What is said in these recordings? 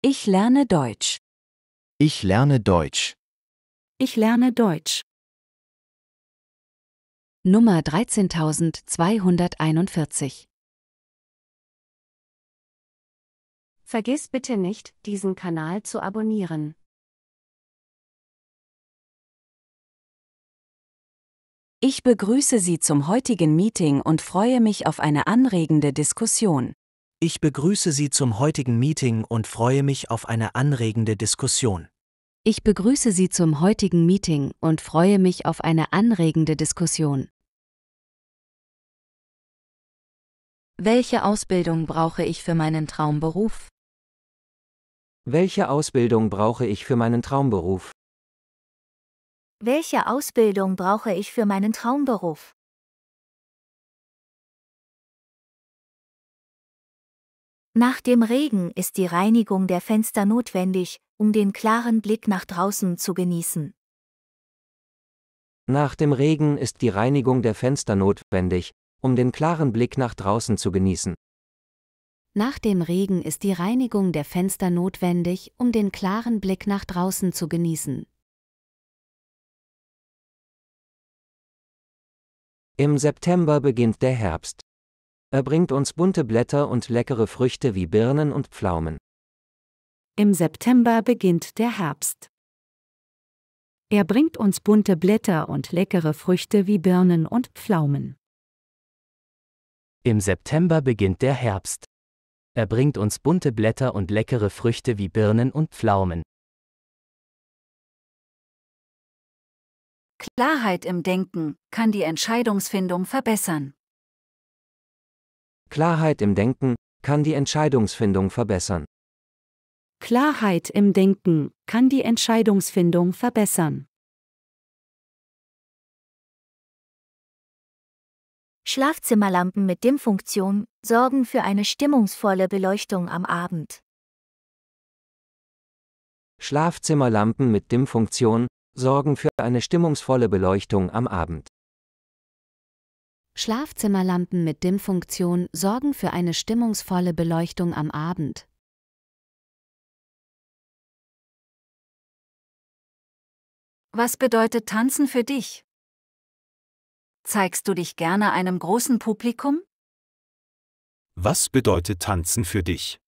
Ich lerne Deutsch. Ich lerne Deutsch. Ich lerne Deutsch. Nummer 13241 Vergiss bitte nicht, diesen Kanal zu abonnieren. Ich begrüße Sie zum heutigen Meeting und freue mich auf eine anregende Diskussion. Ich begrüße Sie zum heutigen Meeting und freue mich auf eine anregende Diskussion. Ich begrüße Sie zum heutigen Meeting und freue mich auf eine anregende Diskussion. Welche Ausbildung brauche ich für meinen Traumberuf? Welche Ausbildung brauche ich für meinen Traumberuf? Welche Ausbildung brauche ich für meinen Traumberuf? Nach dem Regen ist die Reinigung der Fenster notwendig, um den klaren Blick nach draußen zu genießen. Nach dem Regen ist die Reinigung der Fenster notwendig, um den klaren Blick nach draußen zu genießen. Nach dem Regen ist die Reinigung der Fenster notwendig, um den klaren Blick nach draußen zu genießen. Im September beginnt der Herbst. Er bringt uns bunte Blätter und leckere Früchte wie Birnen und Pflaumen. Im September beginnt der Herbst. Er bringt uns bunte Blätter und leckere Früchte wie Birnen und Pflaumen. Im September beginnt der Herbst. Er bringt uns bunte Blätter und leckere Früchte wie Birnen und Pflaumen. Klarheit im Denken kann die Entscheidungsfindung verbessern. Klarheit im Denken kann die Entscheidungsfindung verbessern. Klarheit im Denken kann die Entscheidungsfindung verbessern. Schlafzimmerlampen mit Dimmfunktion sorgen für eine stimmungsvolle Beleuchtung am Abend. Schlafzimmerlampen mit Dimmfunktion sorgen für eine stimmungsvolle Beleuchtung am Abend. Schlafzimmerlampen mit Dimmfunktion sorgen für eine stimmungsvolle Beleuchtung am Abend. Was bedeutet Tanzen für dich? Zeigst du dich gerne einem großen Publikum? Was bedeutet Tanzen für dich?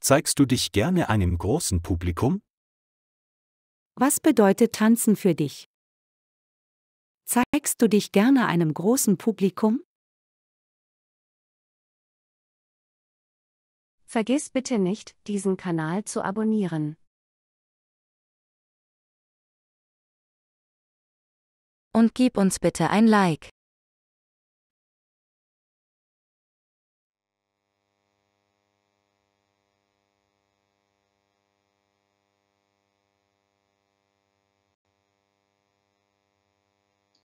Zeigst du dich gerne einem großen Publikum? Was bedeutet Tanzen für dich? Zeigst du dich gerne einem großen Publikum? Vergiss bitte nicht, diesen Kanal zu abonnieren. Und gib uns bitte ein Like.